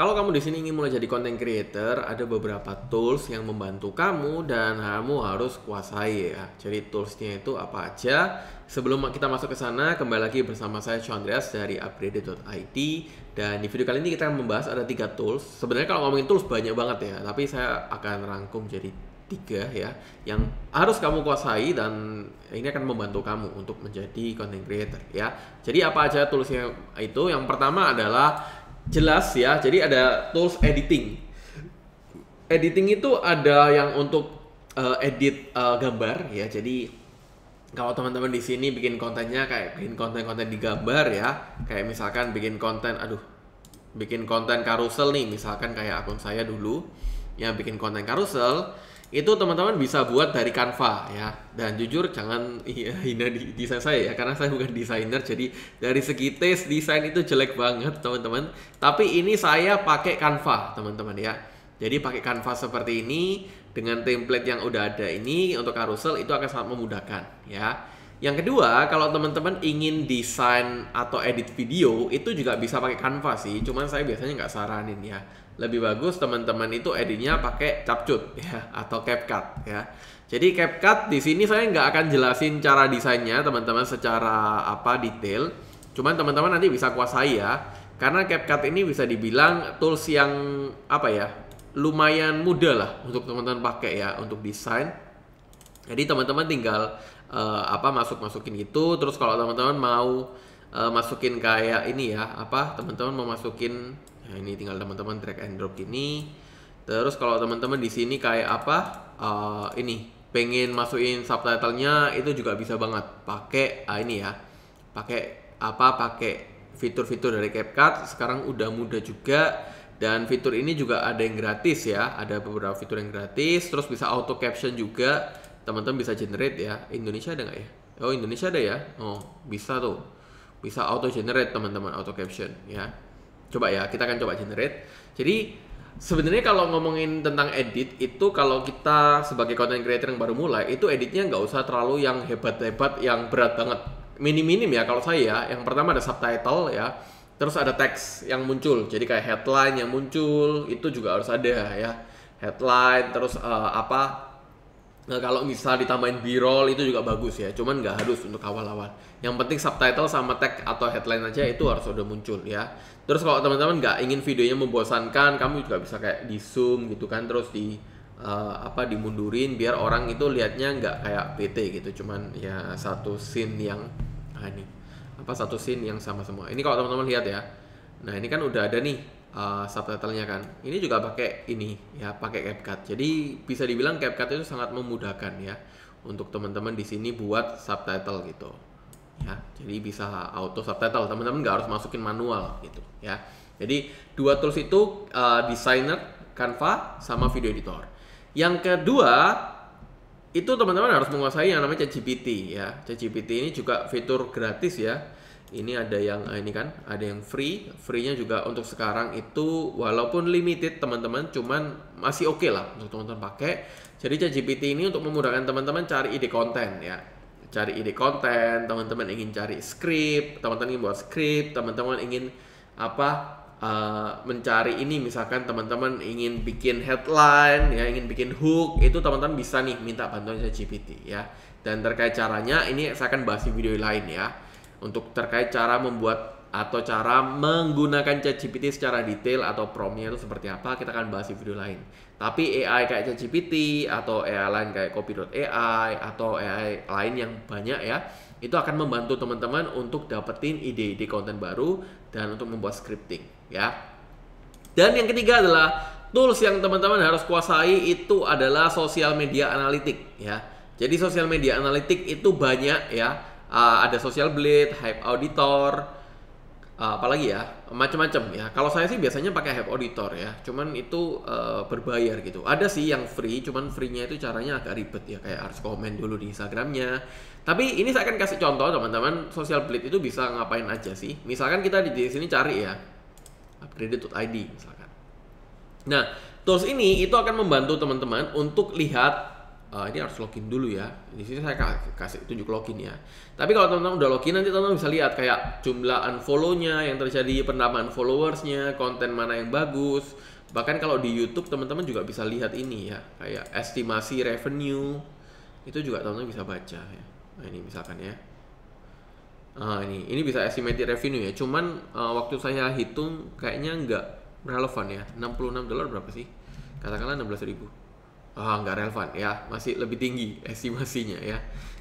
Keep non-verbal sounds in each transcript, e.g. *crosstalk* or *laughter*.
Kalau kamu di sini ingin mulai jadi content creator, ada beberapa tools yang membantu kamu dan kamu harus kuasai ya. Jadi toolsnya itu apa aja? Sebelum kita masuk ke sana, kembali lagi bersama saya Chandra dari upgrade.it dan di video kali ini kita akan membahas ada tiga tools. Sebenarnya kalau ngomongin tools banyak banget ya, tapi saya akan rangkum jadi tiga ya yang harus kamu kuasai dan ini akan membantu kamu untuk menjadi content creator ya. Jadi apa aja toolsnya itu? Yang pertama adalah jelas ya. Jadi ada tools editing. Editing itu ada yang untuk uh, edit uh, gambar ya. Jadi kalau teman-teman di sini bikin kontennya kayak bikin konten-konten di gambar ya, kayak misalkan bikin konten, aduh, bikin konten karusel nih, misalkan kayak akun saya dulu yang bikin konten karusel itu teman-teman bisa buat dari Canva ya dan jujur jangan *laughs* ya, hina di desain saya ya karena saya bukan desainer jadi dari segi taste desain itu jelek banget teman-teman tapi ini saya pakai Canva teman-teman ya jadi pakai Canva seperti ini dengan template yang udah ada ini untuk carousel itu akan sangat memudahkan ya yang kedua kalau teman-teman ingin desain atau edit video itu juga bisa pakai Canva sih cuman saya biasanya nggak saranin ya lebih bagus teman-teman itu editnya pakai capcut *laughs* ya atau CapCut ya. Jadi CapCut di sini saya nggak akan jelasin cara desainnya teman-teman secara apa detail. Cuman teman-teman nanti bisa kuasai ya. Karena CapCut ini bisa dibilang tools yang apa ya lumayan mudah lah untuk teman-teman pakai ya untuk desain. Jadi teman-teman tinggal uh, apa masuk-masukin itu terus kalau teman-teman mau eh, masukin kayak ini ya apa teman-teman mau masukin Nah, ini tinggal teman-teman drag and drop ini. Terus kalau teman-teman di sini kayak apa uh, ini pengen masukin subtitlenya itu juga bisa banget pakai ah, ini ya pakai apa pakai fitur-fitur dari CapCut sekarang udah mudah juga dan fitur ini juga ada yang gratis ya ada beberapa fitur yang gratis terus bisa auto caption juga teman-teman bisa generate ya Indonesia ada nggak ya oh Indonesia ada ya oh bisa tuh bisa auto generate teman-teman auto caption ya coba ya kita akan coba generate jadi sebenarnya kalau ngomongin tentang edit itu kalau kita sebagai content creator yang baru mulai itu editnya nggak usah terlalu yang hebat-hebat yang berat banget minim-minim ya kalau saya ya. yang pertama ada subtitle ya terus ada teks yang muncul jadi kayak headline yang muncul itu juga harus ada ya headline terus uh, apa Nah, kalau misal ditambahin b-roll itu juga bagus ya, cuman nggak harus untuk awal-awal. Yang penting subtitle sama tag atau headline aja itu harus udah muncul ya. Terus kalau teman-teman nggak ingin videonya membosankan, kamu juga bisa kayak di zoom gitu kan, terus di uh, apa dimundurin biar orang itu liatnya nggak kayak PT gitu, cuman ya satu scene yang nah ini apa satu scene yang sama semua. Ini kalau teman-teman lihat ya, nah ini kan udah ada nih uh, subtitlenya kan. Ini juga pakai ini ya, pakai CapCut. Jadi bisa dibilang CapCut itu sangat memudahkan ya untuk teman-teman di sini buat subtitle gitu. Ya, jadi bisa auto subtitle. Teman-teman nggak harus masukin manual gitu ya. Jadi dua tools itu uh, designer Canva sama video editor. Yang kedua itu teman-teman harus menguasai yang namanya ChatGPT ya. ChatGPT ini juga fitur gratis ya. Ini ada yang eh, ini kan, ada yang free. Free-nya juga untuk sekarang itu walaupun limited teman-teman, cuman masih oke okay lah untuk teman-teman pakai. Jadi ChatGPT ini untuk memudahkan teman-teman cari ide konten ya cari ide konten, teman-teman ingin cari script, teman-teman ingin buat script, teman-teman ingin apa Eh, mencari ini misalkan teman-teman ingin bikin headline ya ingin bikin hook itu teman-teman bisa nih minta bantuan saya GPT ya dan terkait caranya ini saya akan bahas di video lain ya untuk terkait cara membuat atau cara menggunakan ChatGPT secara detail atau promnya itu seperti apa kita akan bahas di video lain. Tapi AI kayak ChatGPT atau AI lain kayak Copy.ai atau AI lain yang banyak ya itu akan membantu teman-teman untuk dapetin ide-ide konten baru dan untuk membuat scripting ya. Dan yang ketiga adalah tools yang teman-teman harus kuasai itu adalah social media analytic ya. Jadi social media analytic itu banyak ya. Uh, ada social blade, hype auditor, Eh, apalagi ya macam-macam ya kalau saya sih biasanya pakai have auditor ya cuman itu uh, berbayar gitu ada sih yang free cuman free-nya itu caranya agak ribet ya kayak harus komen dulu di instagramnya tapi ini saya akan kasih contoh teman-teman social blade itu bisa ngapain aja sih misalkan kita di, sini cari ya upgrade.id misalkan nah tools ini itu akan membantu teman-teman untuk lihat uh, ini harus login dulu ya. Di sini saya kasih tunjuk login ya. Tapi kalau teman-teman udah login nanti teman-teman bisa lihat kayak jumlah unfollow-nya yang terjadi, penambahan followersnya, konten mana yang bagus. Bahkan kalau di YouTube teman-teman juga bisa lihat ini ya, kayak estimasi revenue itu juga teman-teman bisa baca ya. Nah, ini misalkan ya. Nah, ini ini bisa estimated revenue ya. Cuman uh, waktu saya hitung kayaknya nggak relevan ya. 66 dolar berapa sih? Katakanlah 16 ribu oh, nggak relevan ya masih lebih tinggi estimasinya ya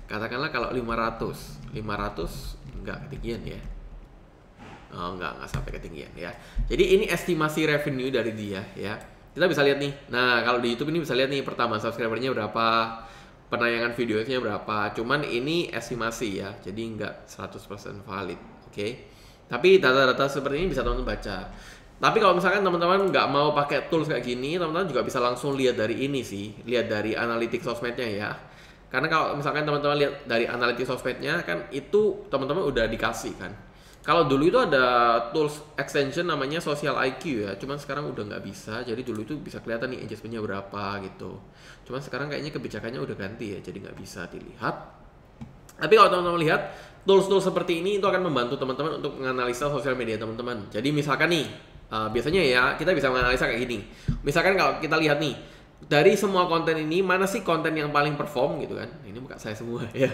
katakanlah kalau 500 500 nggak ketinggian ya oh, nggak nggak sampai ketinggian ya jadi ini estimasi revenue dari dia ya kita bisa lihat nih nah kalau di YouTube ini bisa lihat nih pertama subscribernya berapa penayangan videonya berapa cuman ini estimasi ya jadi nggak 100% valid oke okay? tapi data-data seperti ini bisa teman-teman baca tapi kalau misalkan teman-teman nggak mau pakai tools kayak gini, teman-teman juga bisa langsung lihat dari ini sih, lihat dari analitik sosmednya ya. Karena kalau misalkan teman-teman lihat dari analitik sosmednya kan itu teman-teman udah dikasih kan. Kalau dulu itu ada tools extension namanya social IQ ya, cuman sekarang udah nggak bisa. Jadi dulu itu bisa kelihatan nih engagementnya berapa gitu. Cuman sekarang kayaknya kebijakannya udah ganti ya, jadi nggak bisa dilihat. Tapi kalau teman-teman lihat tools-tools seperti ini itu akan membantu teman-teman untuk menganalisa sosial media teman-teman. Jadi misalkan nih Uh, biasanya ya kita bisa menganalisa kayak gini. Misalkan kalau kita lihat nih dari semua konten ini mana sih konten yang paling perform gitu kan? Ini bukan saya semua *laughs* ya.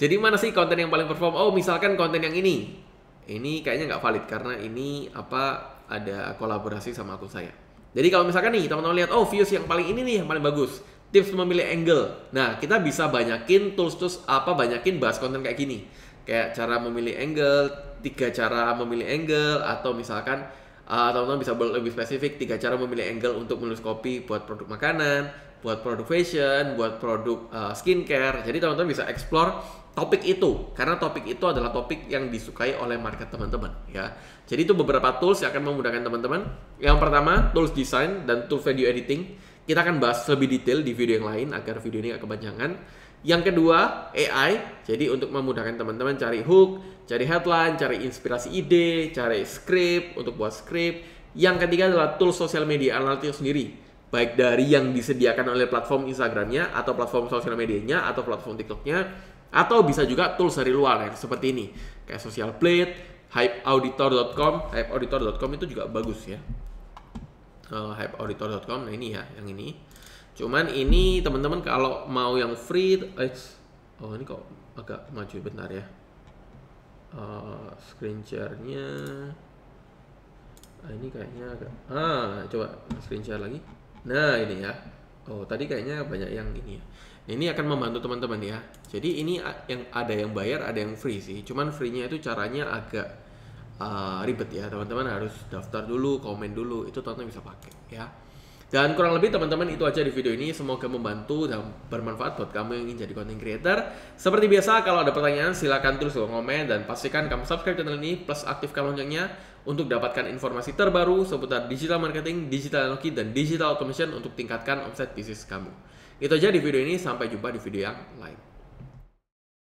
Jadi mana sih konten yang paling perform? Oh misalkan konten yang ini, ini kayaknya nggak valid karena ini apa ada kolaborasi sama aku saya. Jadi kalau misalkan nih teman-teman lihat, oh views yang paling ini nih yang paling bagus. Tips memilih angle. Nah kita bisa banyakin tools-tools apa banyakin bahas konten kayak gini. Kayak cara memilih angle, tiga cara memilih angle atau misalkan uh, teman-teman bisa lebih spesifik tiga cara memilih angle untuk menulis copy buat produk makanan, buat produk fashion, buat produk uh, skincare. Jadi teman-teman bisa explore topik itu karena topik itu adalah topik yang disukai oleh market teman-teman ya. Jadi itu beberapa tools yang akan memudahkan teman-teman. Yang pertama, tools design dan tool video editing. Kita akan bahas lebih detail di video yang lain agar video ini gak kepanjangan. Yang kedua, AI. Jadi untuk memudahkan teman-teman cari hook, cari headline, cari inspirasi ide, cari script untuk buat script. Yang ketiga adalah tool sosial media analytics sendiri. Baik dari yang disediakan oleh platform Instagramnya, atau platform sosial medianya, atau platform TikToknya, atau bisa juga tools dari luar, ya, seperti ini. Kayak Social Blade, hypeauditor.com. Hypeauditor.com itu juga bagus ya. Uh, eh, hypeauditor.com, nah ini ya, yang ini Cuman ini teman-teman kalau mau yang free, eh, oh ini kok agak maju bentar ya. Uh, screen share-nya ah, ini kayaknya agak ah coba screen share lagi. Nah ini ya. Oh tadi kayaknya banyak yang ini ya. Ini akan membantu teman-teman ya. Jadi ini yang ada yang bayar, ada yang free sih. Cuman free-nya itu caranya agak uh, ribet ya teman-teman harus daftar dulu, komen dulu. Itu teman-teman bisa pakai ya. Dan kurang lebih teman-teman itu aja di video ini. Semoga membantu dan bermanfaat buat kamu yang ingin jadi content creator. Seperti biasa kalau ada pertanyaan silahkan terus di komen dan pastikan kamu subscribe channel ini plus aktifkan loncengnya untuk dapatkan informasi terbaru seputar digital marketing, digital analogi, dan digital automation untuk tingkatkan omset bisnis kamu. Itu aja di video ini. Sampai jumpa di video yang lain.